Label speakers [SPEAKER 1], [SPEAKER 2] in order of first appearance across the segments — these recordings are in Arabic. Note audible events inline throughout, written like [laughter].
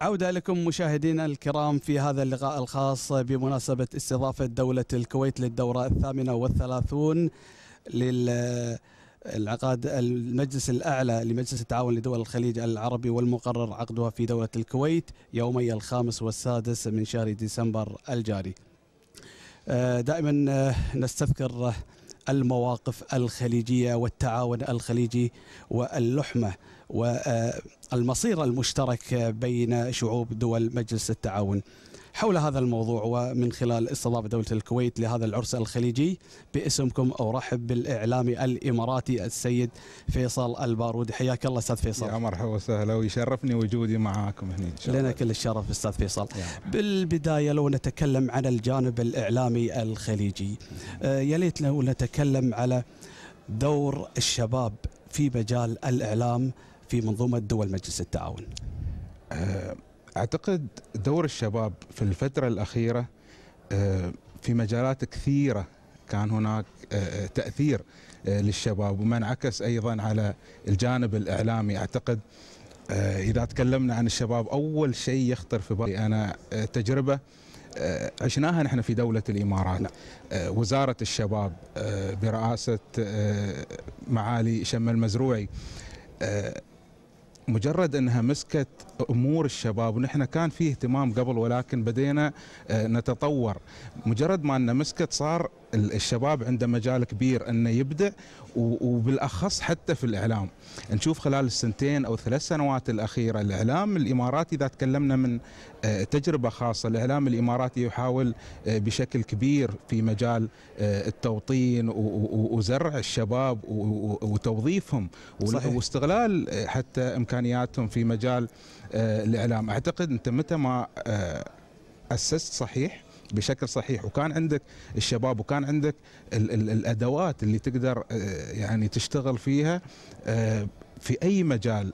[SPEAKER 1] عودة لكم مشاهدينا الكرام في هذا اللقاء الخاص بمناسبة استضافة دولة الكويت للدورة الثامنة والثلاثون لل العقاد المجلس الأعلى لمجلس التعاون لدول الخليج العربي والمقرر عقدها في دولة الكويت يومي الخامس والسادس من شهر ديسمبر الجاري آه، دائما آه، نستذكر المواقف الخليجية والتعاون الخليجي واللحمة والمصير المشترك بين شعوب دول مجلس التعاون حول هذا الموضوع ومن خلال استضافة دولة الكويت لهذا العرس الخليجي باسمكم أرحب بالإعلامي الإماراتي السيد فيصل البارود حياك الله أستاذ فيصل يا مرحبا وسهلا ويشرفني وجودي معاكم هنا إن شاء الله لنا كل الشرف أستاذ فيصل بالبداية لو نتكلم عن الجانب الإعلامي الخليجي آه، يا ليت لو نتكلم على دور الشباب في مجال الإعلام في منظومه دول مجلس التعاون؟ آه، اعتقد دور الشباب في الفتره الاخيره آه، في مجالات
[SPEAKER 2] كثيره كان هناك آه، تاثير للشباب وما انعكس ايضا على الجانب الاعلامي اعتقد اذا تكلمنا عن الشباب اول شيء يخطر في بالي انا تجربه عشناها نحن في دولة الإمارات نعم. وزارة الشباب برئاسة معالي شمل المزروعي مجرد انها مسكت امور الشباب ونحن كان في اهتمام قبل ولكن بدينا آه، نتطور مجرد ما ان مسكت صار الشباب عنده مجال كبير انه يبدع وبالاخص حتى في الاعلام نشوف خلال السنتين او ثلاث سنوات الاخيره الاعلام الاماراتي اذا تكلمنا من آه، تجربه خاصه الاعلام الاماراتي يحاول آه، بشكل كبير في مجال آه، التوطين وزرع الشباب وتوظيفهم صحيح. واستغلال حتى امكانياتهم في مجال الاعلام اعتقد انت متى ما اسست صحيح بشكل صحيح وكان عندك الشباب وكان عندك ال ال الادوات اللي تقدر آه، يعني تشتغل فيها آه، في اي مجال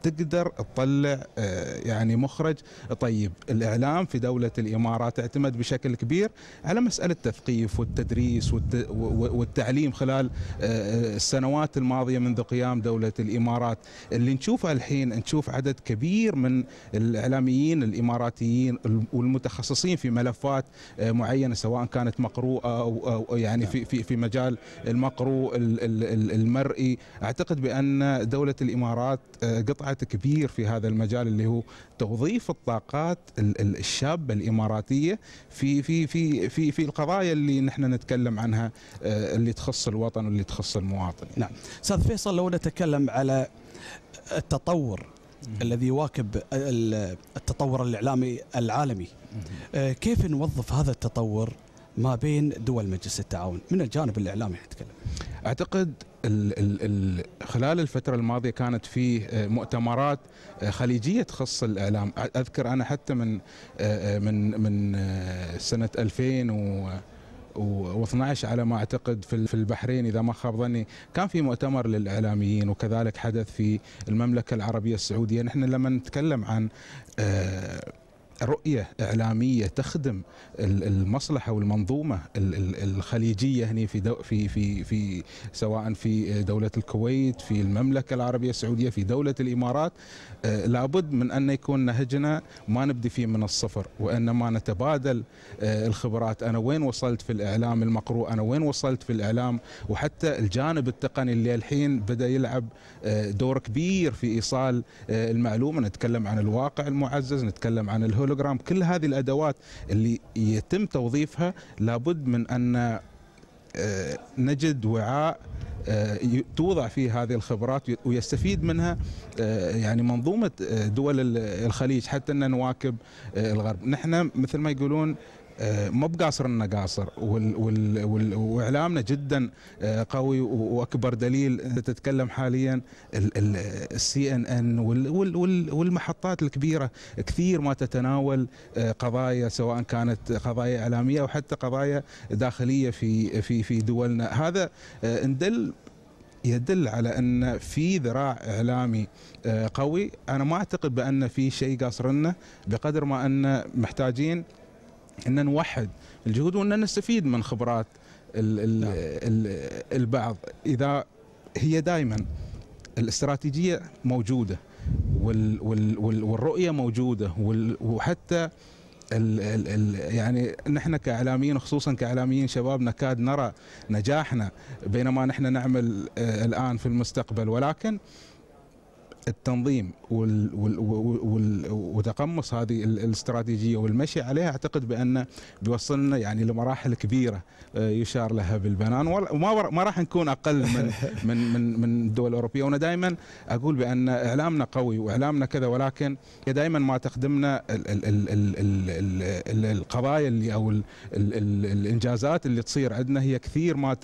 [SPEAKER 2] تقدر تطلع آه، يعني مخرج طيب الإعلام في دولة الإمارات اعتمد بشكل كبير على مسألة التثقيف والتدريس والتعليم خلال آه، السنوات الماضية منذ قيام دولة الإمارات اللي نشوفها الحين نشوف عدد كبير من الإعلاميين الإماراتيين والمتخصصين في ملفات آه، معينة سواء كانت مقروءة أو يعني في في في مجال المقروء المرئي أعتقد بأن دولة الإمارات قطعة اجتهاد كبير في هذا المجال اللي هو توظيف الطاقات الشابه الاماراتيه في في في في في القضايا
[SPEAKER 1] اللي نحن نتكلم عنها آه، اللي تخص الوطن واللي تخص المواطن. نعم، استاذ فيصل لو نتكلم على التطور الذي يواكب التطور الاعلامي العالمي آه، كيف نوظف هذا التطور ما بين دول مجلس التعاون من الجانب الاعلامي نتكلم اعتقد ال ال الـ
[SPEAKER 2] خلال الفترة الماضية كانت في آه، مؤتمرات آه، خليجية تخص الإعلام أذكر أنا حتى من آه، من من سنة 2000 و و12 على ما اعتقد في البحرين اذا ما خاب ظني كان في مؤتمر للاعلاميين وكذلك حدث في المملكه العربيه السعوديه نحن لما نتكلم عن رؤية إعلامية تخدم المصلحة والمنظومة الخليجية هنا في دو في في في سواء في دولة الكويت في المملكة العربية السعودية في دولة الإمارات آه، لابد من أن يكون نهجنا ما نبدي فيه من الصفر وإنما نتبادل آه، الخبرات أنا وين وصلت في الإعلام المقروء أنا وين وصلت في الإعلام وحتى الجانب التقني اللي الحين بدأ يلعب آه، دور كبير في إيصال المعلومة نتكلم عن الواقع المعزز نتكلم عن الهول الكيلوغرام كل هذه الادوات اللي يتم توظيفها لابد من ان آه، نجد وعاء آه، توضع فيه هذه الخبرات ويستفيد منها آه، يعني منظومه دول الخليج حتى ان نواكب الغرب، نحن مثل ما يقولون آه، مو بقاصرنا قاصر واعلامنا جدا آه، قوي واكبر دليل انت تتكلم حاليا السي ان ان والمحطات الكبيره كثير ما تتناول آه، قضايا سواء كانت قضايا اعلاميه او حتى قضايا داخليه في في في دولنا هذا ندل يدل على ان في ذراع اعلامي قوي انا ما اعتقد بان في شيء قاصرنا بقدر ما ان محتاجين ان نوحد الجهود وان نستفيد من خبرات الـ الـ نعم. البعض اذا هي دائما الاستراتيجيه موجوده والرؤيه موجوده وحتى الـ الـ يعني نحن كاعلاميين خصوصا كاعلاميين شباب نكاد نرى نجاحنا بينما نحن نعمل آه، الان في المستقبل ولكن التنظيم وال وال وال وتقمص هذه الاستراتيجيه والمشي عليها اعتقد بان بيوصلنا يعني لمراحل كبيره آه، يشار لها بالبنان وما ما راح نكون اقل من [laughs] من من من الدول الاوروبيه وانا دائما اقول بان اعلامنا قوي واعلامنا كذا ولكن دائما ما تخدمنا القضايا اللي او الانجازات اللي تصير عندنا هي كثير ما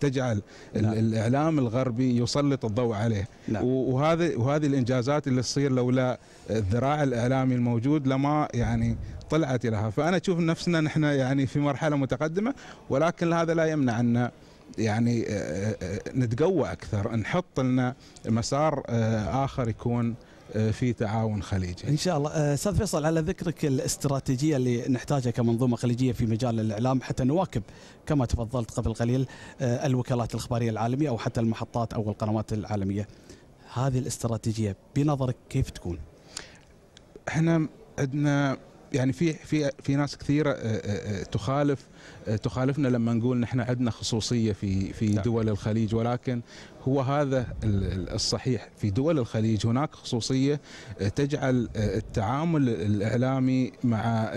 [SPEAKER 2] تجعل نعم. الاعلام الغربي يسلط الضوء عليه نعم. وهذا وهذا هذه الانجازات اللي تصير لولا الذراع الاعلامي الموجود لما يعني طلعت لها فانا اشوف نفسنا نحن يعني في مرحله متقدمه ولكن هذا لا يمنع ان يعني آه، آه، نتقوى اكثر نحط
[SPEAKER 1] لنا مسار آه، اخر يكون في تعاون خليجي. ان شاء الله، استاذ فيصل على ذكرك الاستراتيجيه اللي نحتاجها كمنظومه خليجيه في مجال الاعلام حتى نواكب كما تفضلت قبل قليل الوكالات الاخباريه العالميه او حتى المحطات او القنوات العالميه. هذه الاستراتيجيه بنظرك كيف تكون؟ احنا عندنا يعني في في في ناس كثيره آه، آه، آه، تخالف آه،
[SPEAKER 2] تخالفنا لما نقول نحن عندنا خصوصيه في في نعم. دول الخليج ولكن هو هذا الصحيح في دول الخليج هناك خصوصيه آه، تجعل آه، التعامل الاعلامي مع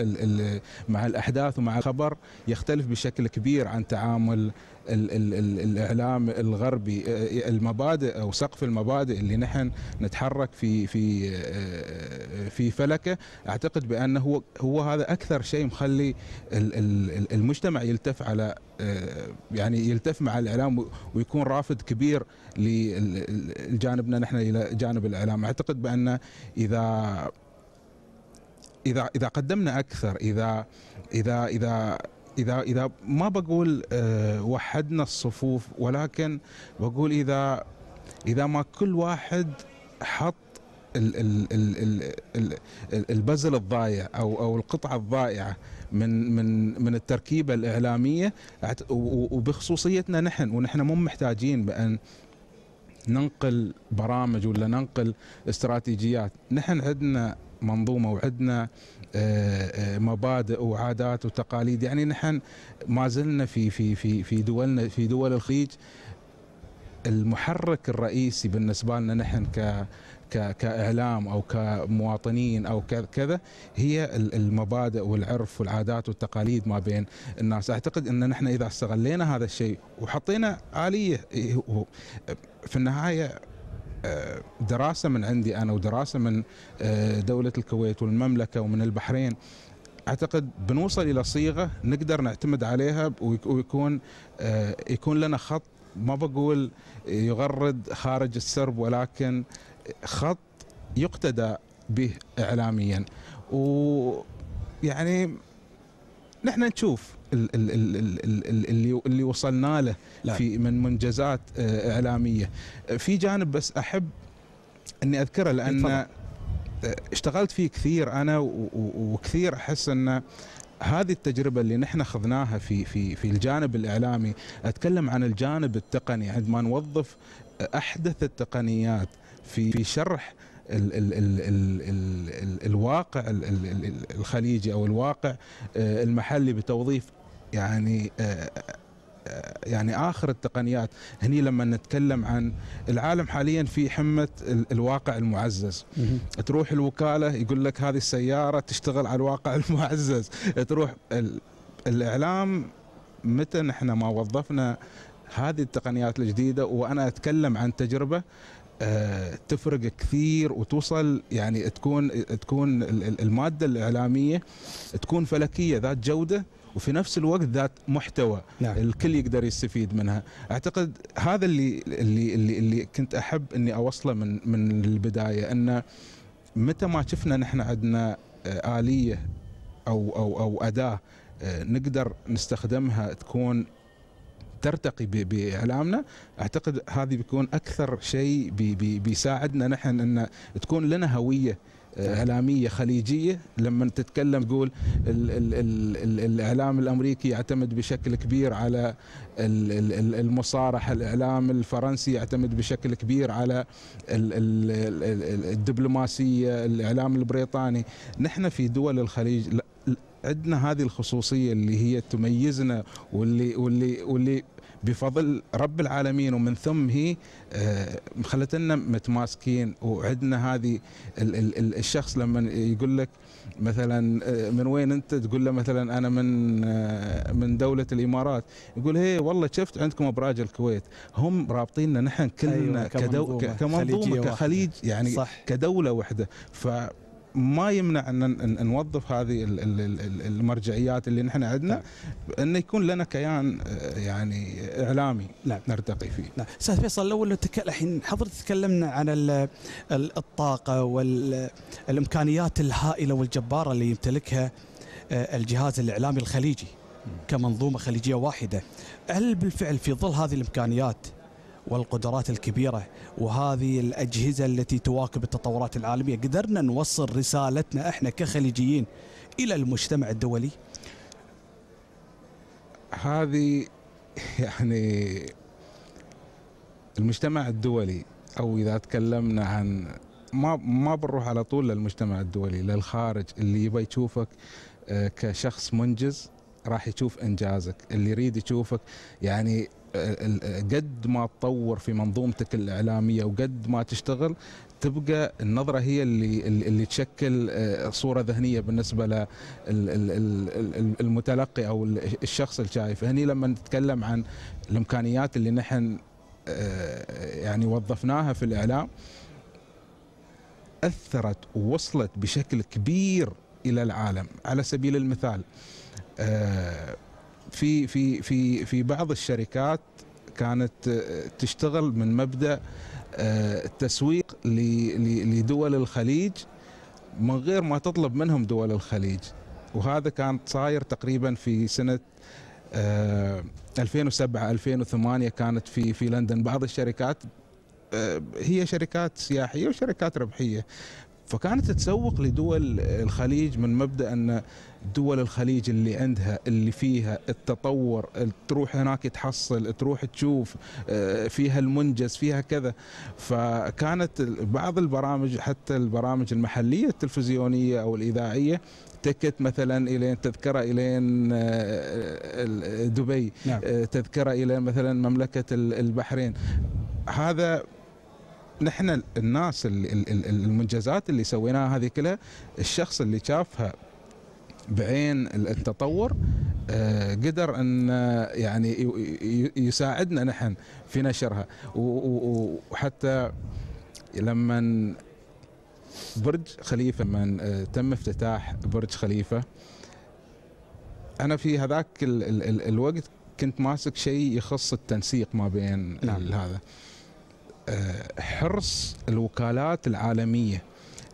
[SPEAKER 2] مع الاحداث ومع الخبر يختلف بشكل كبير عن تعامل الاعلام الغربي المبادئ او سقف المبادئ اللي نحن نتحرك في في في فلكه اعتقد بانه هو هذا اكثر شيء مخلي المجتمع المجتمع يلتف على آه، يعني يلتف مع الاعلام ويكون رافض كبير لجانبنا نحن الى جانب الاعلام اعتقد بان اذا اذا اذا قدمنا اكثر اذا اذا اذا اذا اذا ما بقول آه، وحدنا الصفوف ولكن بقول اذا اذا ما كل واحد حط البزل الضايع او او القطعه الضائعه من من من التركيبه الاعلاميه وبخصوصيتنا نحن ونحن مو محتاجين بان ننقل برامج ولا ننقل استراتيجيات نحن عندنا منظومه وعندنا آه، آه، مبادئ وعادات وتقاليد يعني نحن ما زلنا في في في في دولنا في دول الخليج المحرك الرئيسي بالنسبه لنا نحن ك كاعلام او كمواطنين او كذا هي المبادئ والعرف والعادات والتقاليد ما بين الناس اعتقد ان نحن اذا استغلينا هذا الشيء وحطينا اليه إيه، في النهايه آه، دراسه من عندي انا ودراسه من آه، دوله الكويت والمملكه ومن البحرين اعتقد بنوصل الى صيغه نقدر نعتمد عليها ويكون آه، يكون لنا خط ما بقول يغرد خارج السرب ولكن خط يقتدى به اعلاميا ويعني نحن نشوف اللي اللي وصلنا له نعم. في من منجزات آه، اعلاميه في جانب بس احب اني اذكره لان اشتغلت فيه كثير انا وكثير احس انه هذه التجربه اللي نحن اخذناها في في في الجانب الاعلامي اتكلم عن الجانب التقني عندما نوظف احدث التقنيات في في شرح الـ الـ الـ الـ الـ الواقع الخليجي او الواقع آه، المحلي بتوظيف يعني آه، يعني اخر التقنيات هني لما نتكلم عن العالم حاليا في حمه الواقع المعزز تروح الوكاله يقول لك هذه السياره تشتغل على الواقع [laughs] المعزز تروح الاعلام متى نحن ما وظفنا هذه التقنيات الجديده وانا اتكلم عن تجربه آه، تفرق كثير وتوصل يعني تكون تكون الماده الاعلاميه تكون فلكيه ذات جوده وفي نفس الوقت ذات محتوى نعم. الكل يقدر يستفيد منها اعتقد هذا اللي اللي اللي, اللي كنت احب اني اوصله من من البدايه انه متى ما شفنا نحن عندنا آه، اليه او او او اداه آه، نقدر نستخدمها تكون ترتقي باعلامنا اعتقد هذه بيكون اكثر شيء بي بي بيساعدنا نحن ان تكون لنا هويه اعلاميه خليجيه لما تتكلم تقول الـ الـ الـ الاعلام الامريكي يعتمد بشكل كبير على المصارحه الاعلام الفرنسي يعتمد بشكل كبير على الدبلوماسيه الاعلام البريطاني نحن في دول الخليج عندنا هذه الخصوصيه اللي هي تميزنا واللي واللي واللي بفضل رب العالمين ومن ثم هي مخلتنا آه، متماسكين وعندنا هذه الشخص لما يقول لك مثلا آه، من وين انت تقول له مثلا انا من آه، من دوله الامارات يقول هي إيه، والله شفت عندكم ابراج الكويت هم رابطيننا نحن كلنا أيوة كمنظومه كمنظومه كخليج يعني صح. كدوله واحده ف ما يمنع ان نوظف هذه المرجعيات اللي نحن عندنا نعم. انه يكون لنا
[SPEAKER 1] كيان آه، يعني اعلامي نعم. نرتقي فيه. نعم استاذ فيصل لو الحين الحين حضرتك تكلمنا عن الطاقه والامكانيات الهائله والجباره اللي يمتلكها آه، الجهاز الاعلامي الخليجي كمنظومه خليجيه واحده هل بالفعل في ظل هذه الامكانيات والقدرات الكبيرة وهذه الأجهزة التي تواكب التطورات العالمية قدرنا نوصل رسالتنا احنا كخليجيين إلى المجتمع الدولي
[SPEAKER 2] هذه يعني المجتمع الدولي او اذا تكلمنا عن ما ما بنروح على طول للمجتمع الدولي للخارج اللي يبى يشوفك آه، كشخص منجز راح يشوف انجازك اللي يريد يشوفك يعني قد ما تطور في منظومتك الاعلاميه وقد ما تشتغل تبقى النظره هي اللي اللي تشكل آه، صوره ذهنيه بالنسبه للمتلقي او الشخص اللي شايف هني لما نتكلم عن الامكانيات اللي نحن آه، يعني وظفناها في الاعلام اثرت ووصلت بشكل كبير الى العالم على سبيل المثال آه، في في في في بعض الشركات كانت آه، تشتغل من مبدا التسويق آه، لدول الخليج من غير ما تطلب منهم دول الخليج وهذا كان صاير تقريبا في سنه 2007 آه، 2008 كانت في في لندن بعض الشركات هي شركات سياحيه وشركات ربحيه فكانت تسوق لدول الخليج من مبدا ان دول الخليج اللي عندها اللي فيها التطور تروح هناك تحصل تروح تشوف آه، فيها المنجز فيها كذا فكانت بعض البرامج حتى البرامج المحليه التلفزيونيه او الاذاعيه تكت مثلا الين تذكره الين آه، دبي نعم. آه، تذكره الى مثلا مملكه البحرين هذا نحن الناس المنجزات اللي سويناها هذه كلها الشخص اللي شافها بعين التطور آه، قدر ان آه، يعني يساعدنا نحن في نشرها وحتى لما برج خليفه لما آه، تم افتتاح برج خليفه انا في هذاك الوقت كنت ماسك شيء يخص التنسيق ما بين نعم. هذا حرص الوكالات العالميه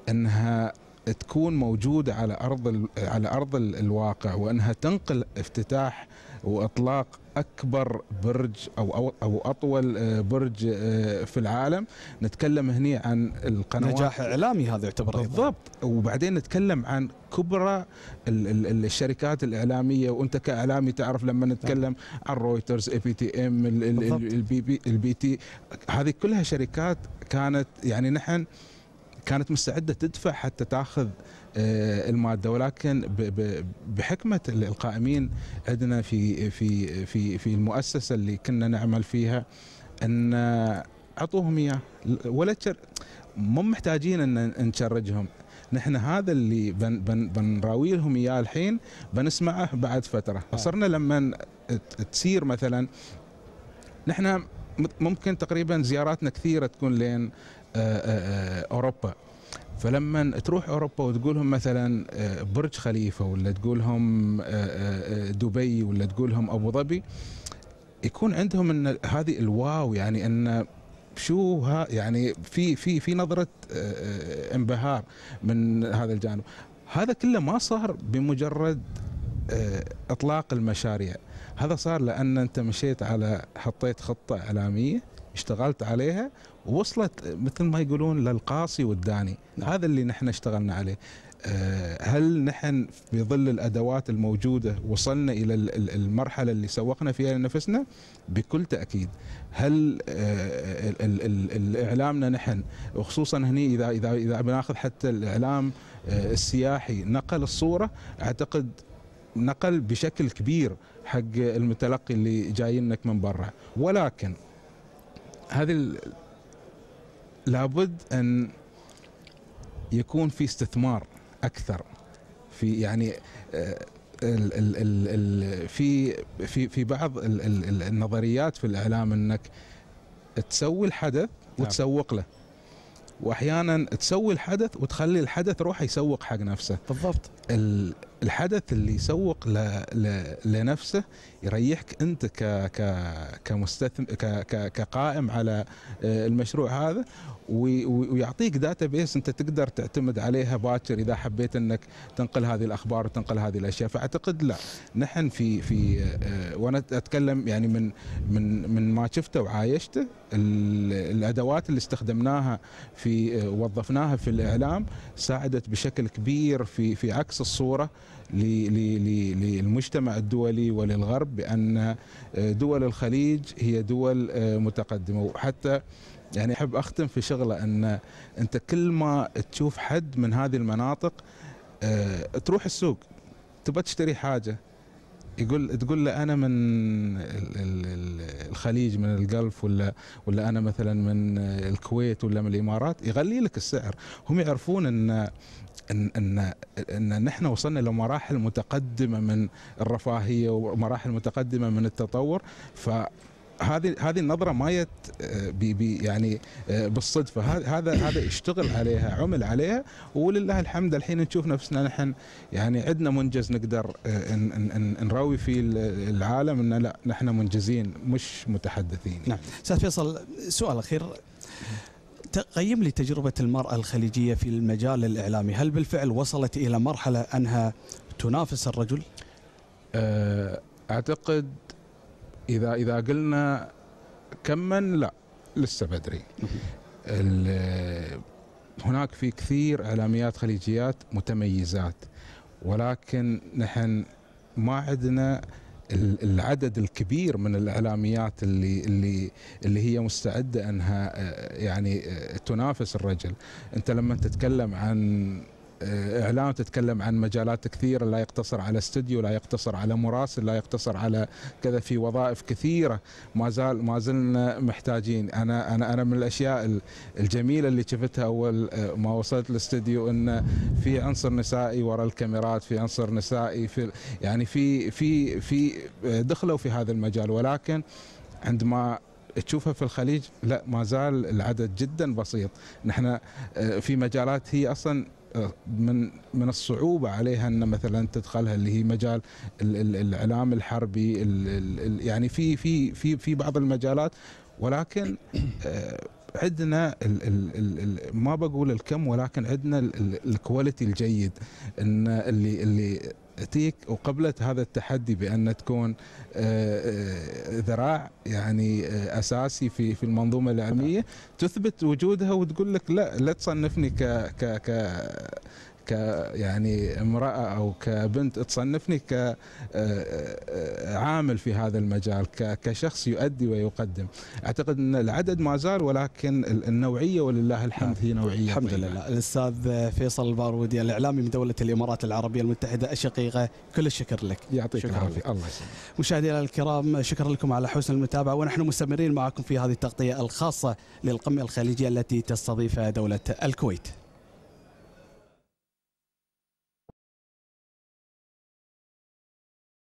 [SPEAKER 2] انها تكون موجوده على ارض على ارض الواقع وانها تنقل افتتاح واطلاق اكبر برج او او, أو اطول برج في العالم نتكلم هنا عن القنوات نجاح اعلامي هذا يعتبر بالضبط وبعدين نتكلم عن كبرى الشركات الاعلاميه وانت كاعلامي تعرف لما نتكلم عن رويترز اي بي تي ام البي بي البي تي هذه كلها شركات كانت يعني نحن كانت مستعده تدفع حتى تاخذ آه، الماده ولكن بحكمه القائمين عندنا في في في في المؤسسه اللي كنا نعمل فيها ان اعطوهم اياه ولا مو محتاجين ان نشرجهم نحن هذا اللي بن بن بنراوي لهم اياه الحين بنسمعه بعد فتره آه. صرنا لما تسير مثلا نحن ممكن تقريبا زياراتنا كثيره تكون لين آه، آه، آه، اوروبا فلما تروح اوروبا وتقول لهم مثلا برج خليفه ولا تقول لهم دبي ولا تقول لهم ابو ظبي يكون عندهم ان هذه الواو يعني ان شو ها يعني في في في نظره انبهار من هذا الجانب هذا كله ما صار بمجرد اطلاق المشاريع هذا صار لان انت مشيت على حطيت خطه اعلاميه اشتغلت عليها ووصلت مثل ما يقولون للقاصي والداني نعم. هذا اللي نحن اشتغلنا عليه آه، هل نحن في ظل الادوات الموجوده وصلنا الى المرحله اللي سوقنا فيها لنفسنا؟ بكل تاكيد. هل آه، اعلامنا نحن وخصوصا هني اذا اذا اذا بناخذ حتى الاعلام آه، السياحي نقل الصوره اعتقد نقل بشكل كبير حق المتلقي اللي جاي من برا ولكن هذه لابد ان يكون في استثمار اكثر في يعني آه، ال ال ال في في في بعض النظريات في الاعلام انك تسوي الحدث نعم. وتسوق له واحيانا تسوي الحدث وتخلي الحدث روحه يسوق حق نفسه بالضبط الحدث اللي يسوق ل... ل... لنفسه يريحك انت ك... ك... كمستثم... ك... ك... كقائم على آه، المشروع هذا و... ويعطيك داتا بيس انت تقدر تعتمد عليها باكر اذا حبيت انك تنقل هذه الاخبار وتنقل هذه الاشياء فاعتقد لا نحن في في آه، وانا اتكلم يعني من من من ما شفته وعايشته الادوات اللي استخدمناها في آه، وظفناها في الاعلام ساعدت بشكل كبير في في عكس الصوره للمجتمع الدولي وللغرب بأن آه، دول الخليج هي دول آه، متقدمة وحتى يعني أحب أختم في شغلة أن أنت كل ما تشوف حد من هذه المناطق آه، تروح السوق تبى تشتري حاجة يقول تقول له انا من الخليج من الجلف ولا ولا انا مثلا من الكويت ولا من الامارات يغلي لك السعر هم يعرفون ان ان ان ان نحن وصلنا لمراحل متقدمه من الرفاهيه ومراحل متقدمه من التطور ف هذه هذه النظره ما يت يعني بالصدفه هذا هذا اشتغل عليها عمل عليها ولله الحمد الحين نشوف نفسنا نحن يعني عندنا منجز نقدر نراوي فيه العالم ان لا
[SPEAKER 1] نحن منجزين مش متحدثين نعم استاذ فيصل سؤال اخير قيم لي تجربة المرأة الخليجية في المجال الإعلامي هل بالفعل وصلت إلى مرحلة أنها تنافس الرجل؟ آه، أعتقد
[SPEAKER 2] إذا إذا قلنا كما لا لسه بدري هناك في كثير إعلاميات خليجيات متميزات ولكن نحن ما عندنا العدد الكبير من الاعلاميات اللي اللي اللي هي مستعده انها آه، يعني آه، تنافس الرجل انت لما تتكلم عن آه، اعلام تتكلم عن مجالات كثيره لا يقتصر على استوديو لا يقتصر على مراسل لا يقتصر على كذا في وظائف كثيره ما زال ما زلنا محتاجين انا انا انا من الاشياء الجميله اللي شفتها اول آه، ما وصلت الاستوديو ان في عنصر نسائي وراء الكاميرات في عنصر نسائي في يعني في في في آه، دخلوا في هذا المجال ولكن عندما تشوفها في الخليج لا ما زال العدد جدا بسيط نحن في مجالات هي اصلا من من الصعوبه عليها ان مثلا تدخلها اللي هي مجال الاعلام الحربي يعني في في في في بعض المجالات ولكن آه، عندنا ما بقول الكم ولكن عندنا الكواليتي الجيد ان اللي اللي تيك وقبلت هذا التحدي بان تكون آه، آه، ذراع يعني آه، اساسي في في المنظومه الاعلاميه تثبت وجودها وتقول لك لا لا تصنفني ك ك ك ك يعني امراه او كبنت تصنفني كعامل آه، آه، آه، في هذا المجال كشخص يؤدي ويقدم اعتقد ان العدد ما زال ولكن النوعيه
[SPEAKER 1] ولله الحمد هي نوعيه الحمد لله الاستاذ فيصل البارودي الاعلامي من دوله الامارات العربيه المتحده الشقيقه كل الشكر لك يعطيك العافيه الله يسلمك مشاهدينا الكرام شكرا لكم على حسن المتابعه ونحن مستمرين معكم في هذه التغطيه الخاصه للقمه الخليجيه التي تستضيفها دوله الكويت